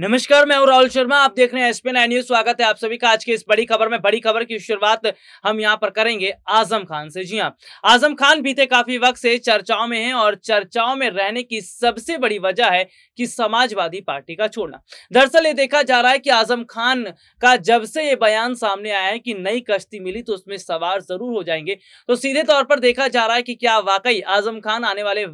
नमस्कार मैं राहुल शर्मा आप देख रहे हैं एसपी नाइन न्यूज स्वागत है आप सभी का आज के इस बड़ी खबर में बड़ी खबर की शुरुआत हम यहाँ पर करेंगे आजम खान से जी हाँ आजम खान बीते काफी वक्त से चर्चाओं में हैं और चर्चाओं में रहने की सबसे बड़ी वजह है कि समाजवादी पार्टी का छोड़ना दरअसल ये देखा जा रहा है कि आजम खान का जब से ये बयान सामने आया है कि नई कश्ती मिली तो उसमें सवार जरूर हो जाएंगे तो सीधे तौर पर देखा जा रहा है कि क्या वाकई आजम खान आने वाले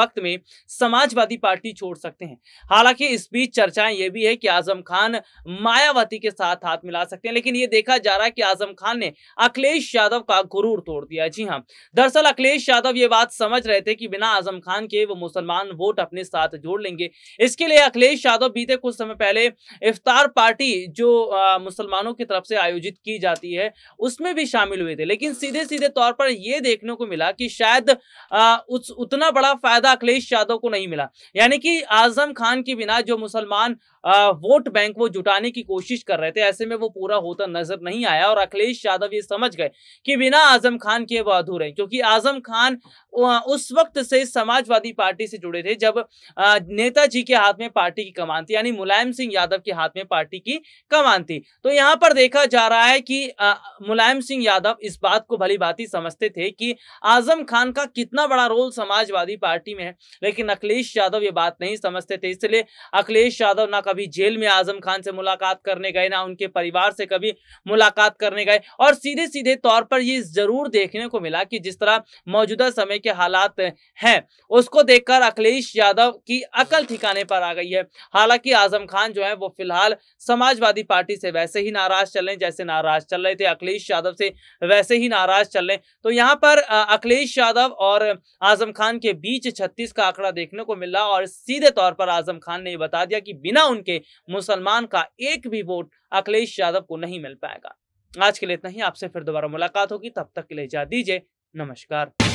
वक्त में समाजवादी पार्टी छोड़ सकते हैं हालांकि इस बीच चर्चाएं ये भी है कि आजम खान मायावती के साथ हाथ मिला सकते हैं लेकिन ये देखा जा रहा है कि आजम खान ने अखिलेश यादव का गुरूर तोड़ दिया जी हाँ दरअसल अखिलेश यादव ये बात समझ रहे थे कि बिना आजम खान के वो मुसलमान वोट अपने साथ जोड़ लेंगे इसके लिए अखिलेश यादव बीते कुछ समय पहले इफ्तार पार्टी जो मुसलमानों की तरफ से आयोजित की जाती है उसमें भी शामिल हुए थे लेकिन सीधे सीधे तौर पर यह देखने को मिला कि शायद आ, उस उतना बड़ा फायदा अखिलेश यादव को नहीं मिला यानी कि आजम खान के बिना जो मुसलमान वोट बैंक वो जुटाने की कोशिश कर रहे थे ऐसे में वो पूरा होता नजर नहीं आया और अखिलेश यादव ये समझ गए कि बिना आजम खान के वो अधूरे हैं क्योंकि आजम खान उस वक्त से समाजवादी पार्टी से जुड़े थे जब नेताजी के हाथ में पार्टी की कमान थी यानी मुलायम सिंह यादव के हाथ में पार्टी की कमान थी तो यहाँ पर देखा जा रहा है कि मुलायम सिंह यादव इस बात को भली भांति समझते थे कि आजम खान का कितना बड़ा रोल समाजवादी पार्टी में है लेकिन अखिलेश यादव ये बात नहीं समझते थे इसलिए अखिलेश यादव ना कभी कभी जेल में आजम खान से मुलाकात करने गए ना उनके परिवार से कभी मुलाकात करने गए और सीधे सीधे तौर पर ये जरूर देखने को मिला कि जिस तरह मौजूदा समय के हालात हैं उसको देखकर अखिलेश यादव की अकल ठिकाने पर आ गई है हालांकि आजम खान जो है वो फिलहाल समाजवादी पार्टी से वैसे ही नाराज चल रहे जैसे नाराज चल रहे थे अखिलेश यादव से वैसे ही नाराज चल रहे तो यहाँ पर अखिलेश यादव और आजम खान के बीच छत्तीस का आंकड़ा देखने को मिला और सीधे तौर पर आजम खान ने बता दिया कि बिना उन आसाम के मुसलमान का एक भी वोट अखिलेश यादव को नहीं मिल पाएगा आज के लिए इतना ही आपसे फिर दोबारा मुलाकात होगी तब तक के लिए जा दीजिए नमस्कार